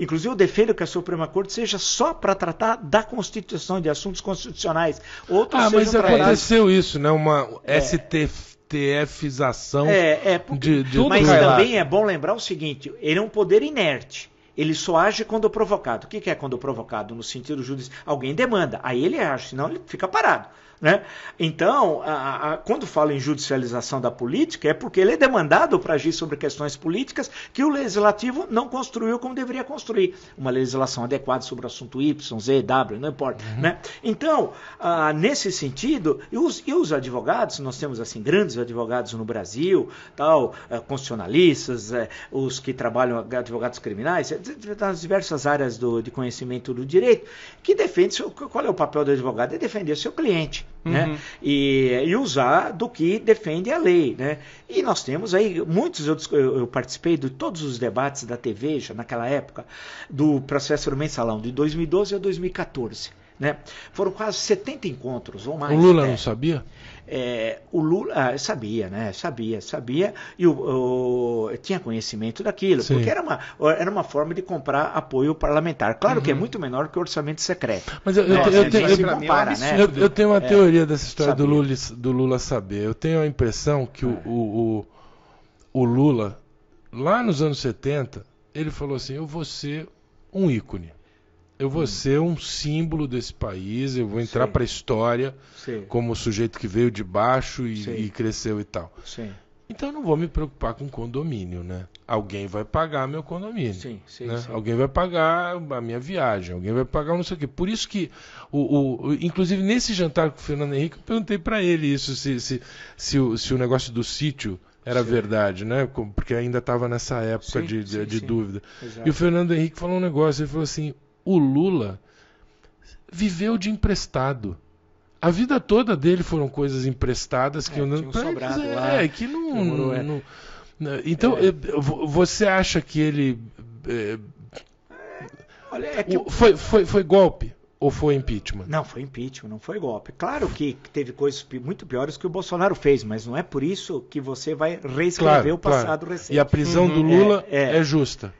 Inclusive, eu defendo que a Suprema Corte seja só para tratar da Constituição, de assuntos constitucionais. Outros ah, mas aconteceu isso, né? Uma é. STF é, é, porque, de, de Mas também é bom lembrar o seguinte: ele é um poder inerte. Ele só age quando provocado. O que, que é quando provocado? No sentido judicial, alguém demanda, aí ele age, senão ele fica parado. Né? Então, a, a, quando fala em judicialização da política, é porque ele é demandado para agir sobre questões políticas que o legislativo não construiu como deveria construir. Uma legislação adequada sobre o assunto Y, Z, W, não importa. Uhum. Né? Então, a, nesse sentido, e os, e os, advogados, nós temos assim grandes advogados no Brasil, tal, eh, constitucionalistas, eh, os que trabalham, advogados criminais, nas eh, diversas áreas do, de conhecimento do direito, que defende, qual é o papel do advogado? É defender seu cliente. Né? Uhum. Né? E, e, usar do que defende a lei. Né? E nós temos aí muitos outros. Eu, eu participei de todos os debates da TV já naquela época, do processo do mensalão de 2012 a 2014. Né? Foram quase 70 encontros ou mais. O Lula né? não sabia? É, o Lula ah, sabia, né? Sabia, sabia e o, o tinha conhecimento daquilo, Sim. porque era uma, era uma forma de comprar apoio parlamentar. Claro uhum. que é uhum. muito menor que o orçamento secreto. Mas eu, né? eu, tenho, eu, compara, né? eu, tenho uma é, teoria dessa história do Lula, do Lula saber. Eu tenho a impressão que o, o, o, o Lula, lá nos anos 70, ele falou assim: eu vou ser um ícone. Eu vou hum. ser um símbolo desse país, eu vou entrar para a história Sim. como o sujeito que veio de baixo e, e cresceu e tal. Sim. Então eu não vou me preocupar com condomínio, né? Alguém vai pagar meu condomínio. Sim, sim, né? sim. Alguém vai pagar a minha viagem, alguém vai pagar não sei o quê. Por isso que, o, o, inclusive nesse jantar com o Fernando Henrique, eu perguntei para ele isso, se, se, se, o, se o negócio do sítio era sim. verdade, né? Porque ainda estava nessa época sim, de, de, de dúvida. Exato. E o Fernando Henrique falou um negócio, ele falou assim, o Lula viveu de emprestado. A vida toda dele foram coisas emprestadas que é, eu não. Um sobrado lá, é, que não. não, é. não então, é. você acha que ele. É, Olha, é que... foi, foi, foi golpe? Ou foi impeachment? Não, foi impeachment, não foi golpe. Claro que teve coisas muito piores que o Bolsonaro fez, mas não é por isso que você vai reescrever claro, o passado claro. recente. E a prisão uhum. do Lula é, é. é, justa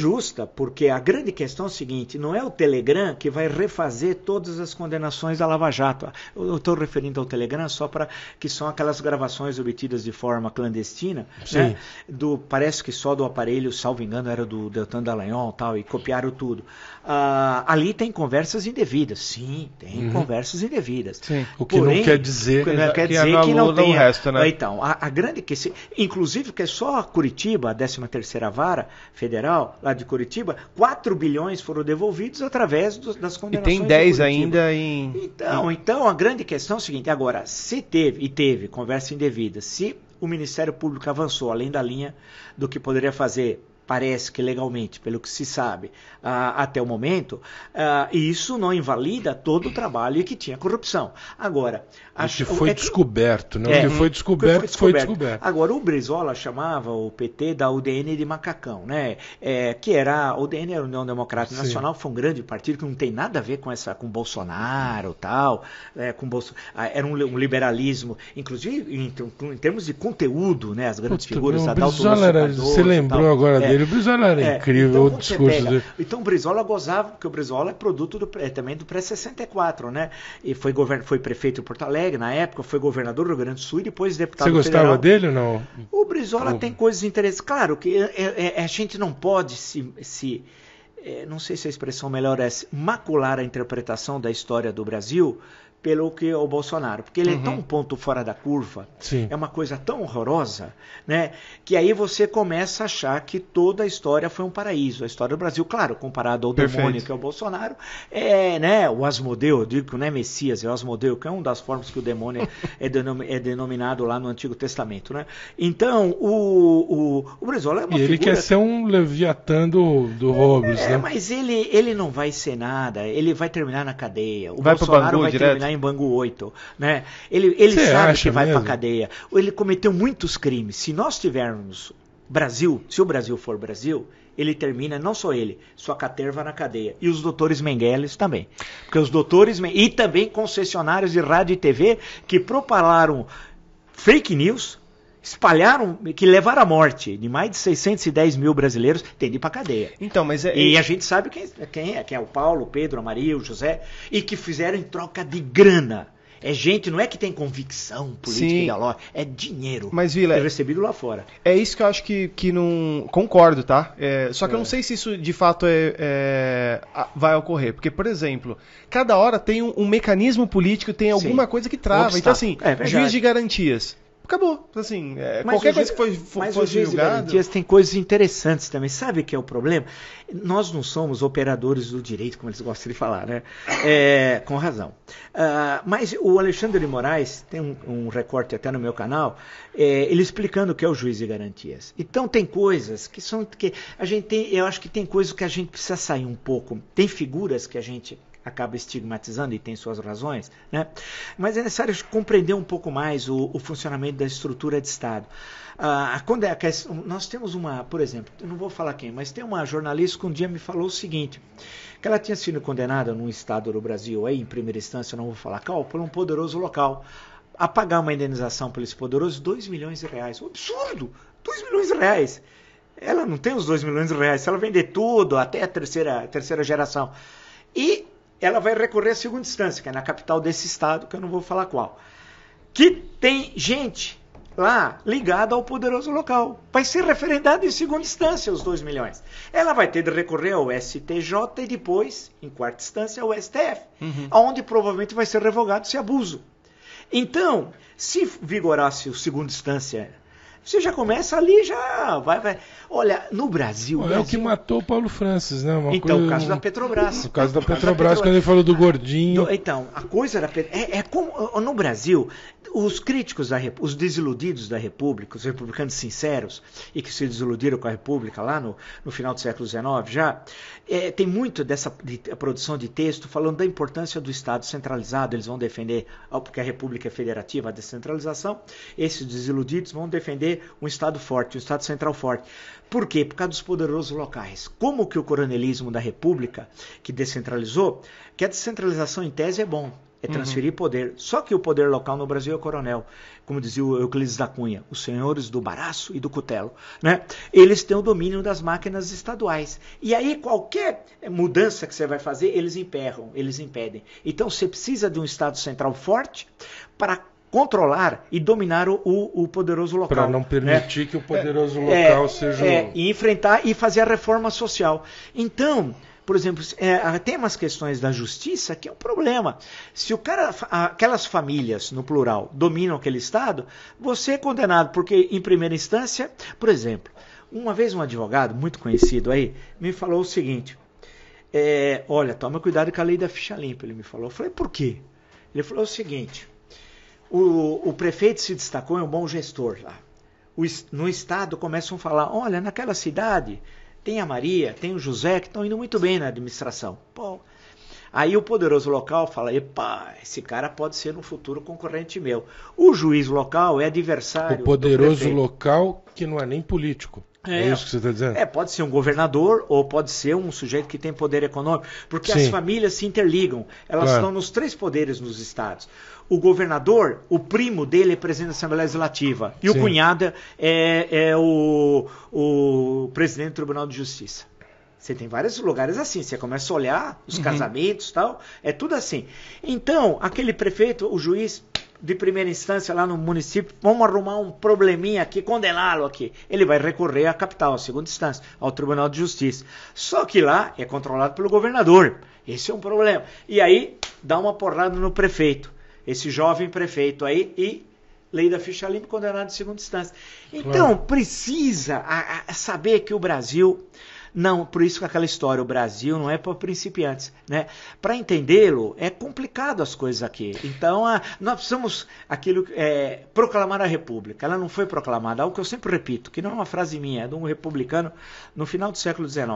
justa, porque a grande questão é a seguinte: não é o Telegram que vai refazer todas as condenações da Lava Jato. Eu estou referindo ao Telegram só para que são aquelas gravações obtidas de forma clandestina, né? do parece que só do aparelho, salvo engano, era do Deltan Dallagnol tal e copiaram tudo. Ah, ali tem conversas indevidas, sim, tem uhum. conversas indevidas. Sim. O que Porém, não quer dizer, que, não quer dizer que, que não tem o resto, né? Então, a, a grande que se, inclusive que é só Curitiba, a 13 terceira vara federal, lá de Curitiba, 4 bilhões foram devolvidos através do, das condenações. E tem 10 ainda em. Então, então, a grande questão é o seguinte: agora, se teve, e teve conversa indevida, se o Ministério Público avançou além da linha do que poderia fazer parece que legalmente, pelo que se sabe ah, até o momento, ah, isso não invalida todo o trabalho que tinha corrupção. Agora, o que foi é, descoberto, né? É, o que foi descoberto, foi descoberto, foi descoberto. Agora, o Brizola chamava o PT da UDN de macacão, né? É, que era, a UDN era a União Democrática Sim. Nacional, foi um grande partido que não tem nada a ver com essa, com Bolsonaro tal, né? com Bolso, ah, era um, um, liberalismo, inclusive em, em, termos de conteúdo, né? As grandes Puta, figuras, meu, Adalto Brizola era, Você lembrou tal, agora é. dele? O Brizola era é, incrível, então, o discurso pega, dele. Então o Brizola gozava, porque o Brizola é produto do, é, também do pré-64, né? E foi, govern, foi prefeito de Porto Alegre na época, foi governador do Rio Grande do Sul e depois deputado Você gostava federal. dele ou não? O Brizola o... tem coisas interessantes. Claro que é, é, é, a gente não pode se, se não sei se a expressão melhor é macular a interpretação da história do Brasil pelo que o Bolsonaro, porque ele uhum. é tão uhum. ponto fora da curva, Sim. é uma coisa tão horrorosa, né? Que aí você começa a achar que toda a história foi um paraíso, a história do Brasil, claro, comparado ao Perfeito. demônio que é o Bolsonaro, é, né? O Asmodeu, eu digo que não é Messias, é o Asmodeu, que é uma das formas que o demônio é, denom é, denominado lá no Antigo Testamento, né? Então o o, o Brizola é uma e ele quer ser um Leviatã do, do Robles, é, né? Mas ele ele não vai ser nada, ele vai terminar na cadeia, o vai Bolsonaro vai terminar em Bangu 8, né? Ele, ele sabe que vai para cadeia. Ele cometeu muitos crimes. Se nós tivermos Brasil, se o Brasil for Brasil, ele termina, não só ele, sua caterva na cadeia. E os doutores Mengueles também. Porque os doutores e também concessionários de rádio e TV que propalaram fake news, espalharam, que levaram à morte de mais de 610 mil brasileiros, tem de ir para cadeia. Então, mas é, e a gente sabe quem, quem é, quem é o Paulo, o Pedro, a Maria, o José, e que fizeram em troca de grana. É gente, não é que tem convicção política Sim. é dinheiro. Mas, Vila. É recebido lá fora. É isso que eu acho que, que não. Concordo, tá? É, só que é. eu não sei se isso de fato é, é, vai ocorrer. Porque, por exemplo, cada hora tem um, um mecanismo político, tem alguma Sim. coisa que trava. então, assim, é juiz de garantias acabou. Assim, é, qualquer coisa que foi, é- foi mas fosse é Garantias tem coisas interessantes também. Sabe o que é o problema? Nós não somos operadores do direito, como eles gostam de falar, né? É, com razão. Uh, mas o Alexandre de Moraes tem um, um recorte até no meu canal, é, ele explicando o que é o juiz de garantias. Então tem coisas que são que a gente tem, eu acho que tem coisas que a gente precisa sair um pouco. Tem figuras que a gente acaba estigmatizando e tem suas razões, né? mas é necessário compreender um pouco mais o, o funcionamento da estrutura de Estado. Ah, quando é questão, nós temos uma, por exemplo, não vou falar quem, mas tem uma jornalista que um dia me falou o seguinte, que ela tinha sido condenada num estado do Brasil, aí em primeira instância, não vou falar qual, por um poderoso local, a pagar uma indenização por esse poderoso 2 milhões de reais. Um absurdo! 2 milhões de reais! Ela não tem os 2 milhões de reais, se ela vender tudo, até a terceira, terceira geração. E ela vai recorrer à segunda instância, que é na capital desse estado, que eu não vou falar qual. Que tem gente lá ligada ao poderoso local. Vai ser referendado em segunda instância os 2 milhões. Ela vai ter de recorrer ao STJ e depois, em quarta instância, ao STF, uhum. onde provavelmente vai ser revogado esse abuso. Então, se vigorasse o segunda instância você já começa ali, já vai, vai. Olha, no Brasil. É Brasil... o que matou o Paulo Francis, né? Uma então, coisa... o caso da Petrobras. O caso da Petrobras, quando ele falou do gordinho. Então, a coisa era É, é como... No Brasil, os críticos, da os desiludidos da República, os republicanos sinceros e que se desiludiram com a República lá no, no final do século XIX já, é, tem muito dessa de, produção de texto falando da importância do Estado centralizado. Eles vão defender, porque a República é federativa, a descentralização. Esses desiludidos vão defender fazer um Estado forte, um Estado central forte. Por quê? Por causa dos poderosos locais. Como que o coronelismo da República, que descentralizou, que a descentralização em tese é bom, é uhum. transferir uhum. poder. Só que o poder local no Brasil é o coronel, como dizia o Euclides da Cunha, os senhores do baraço e do cutelo. Né? Eles têm o domínio das máquinas estaduais. E aí qualquer mudança que você vai fazer, eles emperram, eles impedem. Então você precisa de um Estado central forte para controlar e dominar o, o poderoso local. Para não é. permitir né? que o poderoso é, local é, seja. É, e enfrentar e fazer a reforma social. Então, por exemplo, é, ah, tem umas questões da justiça que é um problema. Se o cara, ah, aquelas famílias, no plural, dominam aquele Estado, você é condenado, porque em primeira instância, por exemplo, uma vez um advogado muito conhecido aí me falou o seguinte: é, olha, toma cuidado com a lei da ficha limpa. Ele me falou. Eu falei, por quê? Ele falou o seguinte. O, o prefeito se destacou, é um bom gestor lá. O, no estado começam a falar: olha, naquela cidade tem a Maria, tem o José, que estão indo muito bem na administração. Pô, Aí o poderoso local fala: epa, esse cara pode ser um futuro concorrente meu. O juiz local é adversário. O poderoso local que não é nem político. É, é, isso que você está dizendo? É, pode ser um governador ou pode ser um sujeito que tem poder econômico, porque Sim. as famílias se interligam. Elas claro. estão nos três poderes nos estados. O governador, o primo dele é presidente da Assembleia Legislativa e Sim. o cunhado é, é o, o presidente do Tribunal de Justiça. Você tem vários lugares assim. Você começa a olhar os uhum. casamentos tal. É tudo assim. Então, aquele prefeito, o juiz, de primeira instância lá no município, vamos arrumar um probleminha aqui, condená-lo aqui. Ele vai recorrer à capital, à segunda instância, ao Tribunal de Justiça. Só que lá é controlado pelo governador. Esse é um problema. E aí dá uma porrada no prefeito, esse jovem prefeito aí e lei da ficha limpa condenado em segunda instância. Então claro. precisa saber que o Brasil não, por isso que aquela história, o Brasil não é para principiantes, né? Para entendê-lo, é complicado as coisas aqui. Então, a, nós precisamos aquilo é, proclamar a República. Ela não foi proclamada, algo que eu sempre repito, que não é uma frase minha, é de um republicano no final do século XIX.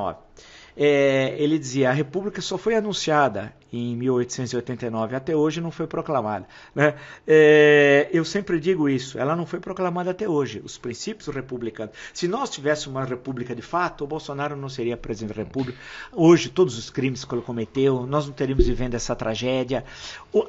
É, ele dizia: a República só foi anunciada em 1889 até hoje não foi proclamada. Né? É, eu sempre digo isso, ela não foi proclamada até hoje, os princípios republicanos. Se nós tivéssemos uma república de fato, o Bolsonaro não seria presidente da república. Hoje, todos os crimes que ele cometeu, nós não teríamos vivendo essa tragédia,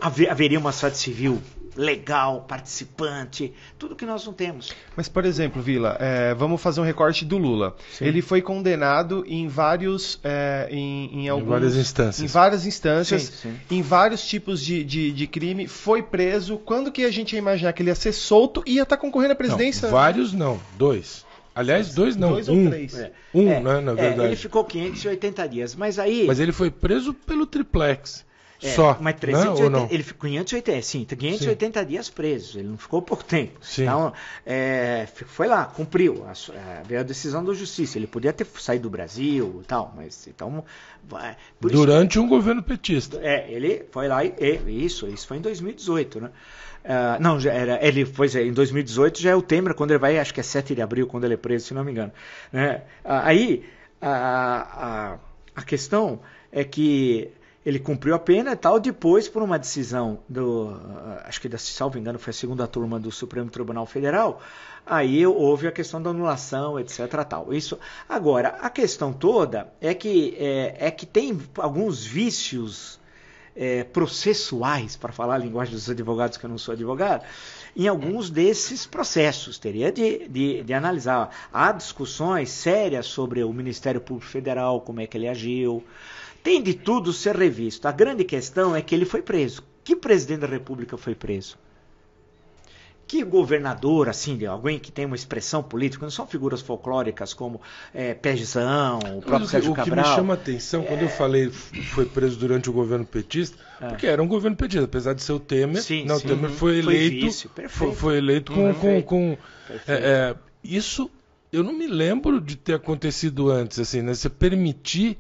haveria uma sociedade civil legal, participante, tudo que nós não temos. Mas, por exemplo, Vila, é, vamos fazer um recorte do Lula. Sim. Ele foi condenado em vários... É, em, em, alguns, em várias instâncias. Em várias instâncias sim, sim. em vários tipos de, de, de, crime, foi preso. Quando que a gente ia imaginar que ele ia ser solto e ia estar tá concorrendo à presidência? Não, vários não, dois. Aliás, dois não, dois um. três. É. Um, é, né, na é, verdade. É, ele ficou 580 dias, mas aí... Mas ele foi preso pelo triplex. É, Só. Mas 380, não, ele ficou 580, é, sim, 580 então sim. dias preso, ele não ficou por tempo. Sim. Então, é, foi lá, cumpriu. A, é, veio a, a decisão da justiça. Ele podia ter saído do Brasil e tal, mas então. Durante isso, um governo petista. É, ele foi lá e, e. Isso, isso foi em 2018, né? Uh, não, já era, ele, pois é, em 2018 já é o Temer, quando ele vai, acho que é 7 de abril, quando ele é preso, se não me engano. Né? Aí, a, a questão é que ele cumpriu a pena e tal. Depois, por uma decisão do, ah, acho que, me engano, foi a segunda turma do Supremo Tribunal Federal, aí houve a questão da anulação, etc. Tal. Isso. Agora, a questão toda é que é, é que tem alguns vícios é, processuais, para falar a linguagem dos advogados, que eu não sou advogado, em alguns desses processos. Teria de, de, de, analisar. Há discussões sérias sobre o Ministério Público Federal, como é que ele agiu, tem de tudo ser revisto. A grande questão é que ele foi preso. Que presidente da República foi preso? que governador, assim, de alguém que tem uma expressão política, não são figuras folclóricas como é, Pejizão, o próprio Sérgio Cabral. O que me chama a atenção, é... quando eu é. falei foi preso durante o governo petista, é. porque era um governo petista, apesar de ser o Temer, sim, não, sim. o Temer foi eleito, foi, vício, foi, foi eleito com... Perfeito. com, com é, é, isso eu não me lembro de ter acontecido antes, assim, né? Você permitir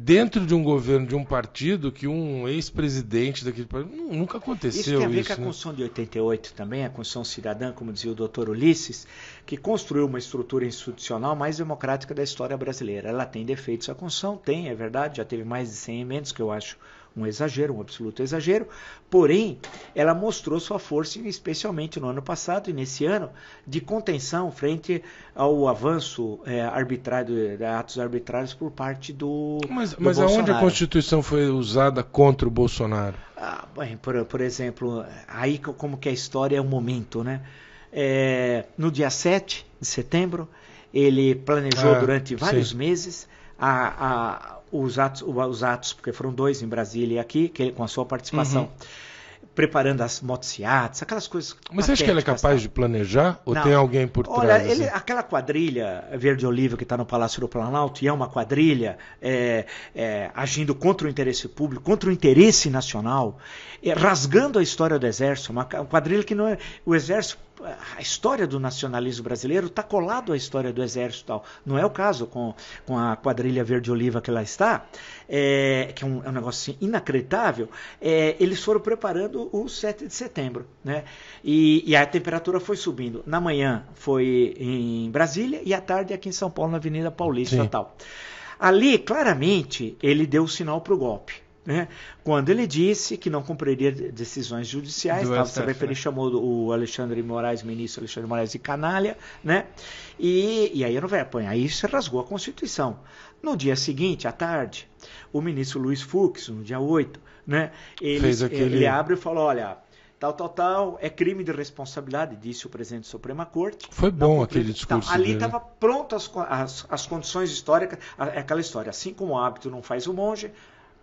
dentro de um governo de um partido que um ex-presidente daquele partido. Nunca aconteceu isso. Tem a ver isso, com a né? Constituição de 88 também, a Constituição Cidadã, como dizia o doutor Ulisses, que construiu uma estrutura institucional mais democrática da história brasileira. Ela tem defeitos. A Constituição tem, é verdade, já teve mais de 100 emendas, que eu acho um exagero, um absoluto exagero, porém ela mostrou sua força, especialmente no ano passado e nesse ano, de contenção frente ao avanço é, arbitrário, é, atos arbitrários por parte do. Mas, do mas aonde a Constituição foi usada contra o Bolsonaro? Ah, bem, por, por exemplo, aí como que a história é o momento, né? É, no dia 7 de setembro, ele planejou ah, durante vários sim. meses a, a os atos, os atos, porque foram dois em Brasília e aqui, que, com a sua participação. Uhum preparando as motocicletas, aquelas coisas. Mas você acha que ele é capaz tá? de planejar ou Não. tem alguém por trás? Olha, assim? aquela quadrilha verde oliva que está no Palácio do Planalto e é uma quadrilha é, é, agindo contra o interesse público, contra o interesse nacional, é, rasgando a história do Exército, uma quadrilha que não é o Exército a história do nacionalismo brasileiro está colado à história do exército tal. Não é o caso com, com a quadrilha verde oliva que lá está, é, que é um, é um, negócio assim, inacreditável, é, eles foram preparando o 7 de setembro. Né? E, e, a temperatura foi subindo. Na manhã foi em Brasília e à tarde aqui em São Paulo, na Avenida Paulista Sim. tal. Ali, claramente, ele deu o sinal para o golpe. Né? quando ele disse que não cumpriria decisões judiciais, tá, SF, ele né? chamou o Alexandre Moraes, ministro Alexandre Moraes, de canalha, né? E, e aí não vai apanhar. Aí se rasgou a Constituição. No dia seguinte, à tarde, o ministro Luiz Fux, no dia 8, né, ele, eh, aquele... ele abre e fala: olha, tal, tal, tal, é crime de responsabilidade, disse o presidente da Suprema Corte. Foi bom aquele tá, discurso. Então, ali estava né? pronto as, as, as, condições históricas, aquela história, assim como o hábito não faz o monge,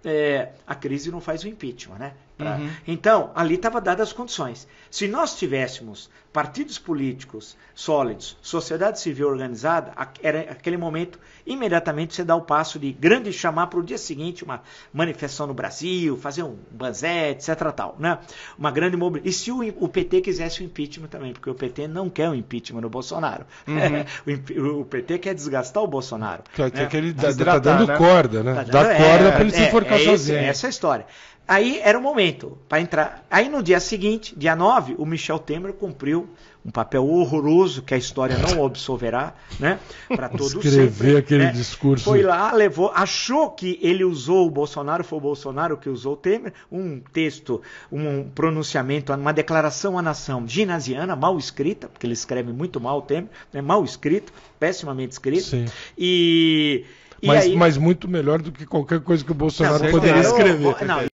é, a crise não faz o impeachment, né? Pra... Uhum. Então, ali estava dadas as condições. Se nós tivéssemos partidos políticos sólidos, sociedade civil organizada, era aquele momento, imediatamente você dá o passo de grande chamar para o dia seguinte uma manifestação no Brasil, fazer um banzé, etc. Tal, né? Uma grande mobilização. E se o, o, PT quisesse o impeachment também, porque o PT não quer o impeachment no Bolsonaro. Uhum. o, o, PT quer desgastar o Bolsonaro. Que, é né? está tá dando né? corda, né? Tá dando, Dá corda é, para ele é, se enforcar é, sozinho. Esse, é essa é a história. Aí era o momento para entrar. Aí no dia seguinte, dia 9, o Michel Temer cumpriu um papel horroroso que a história não absolverá, né? Para todos Escrever sempre, né. aquele né? discurso. Foi lá, levou, achou que ele usou o Bolsonaro, foi o Bolsonaro que usou o Temer, um texto, um pronunciamento, uma declaração à nação ginasiana, mal escrita, porque ele escreve muito mal o Temer, né? mal escrito, pessimamente escrito. Sim. E mas, aí... mas, muito melhor do que qualquer coisa que o Bolsonaro não, poderia escrever. não,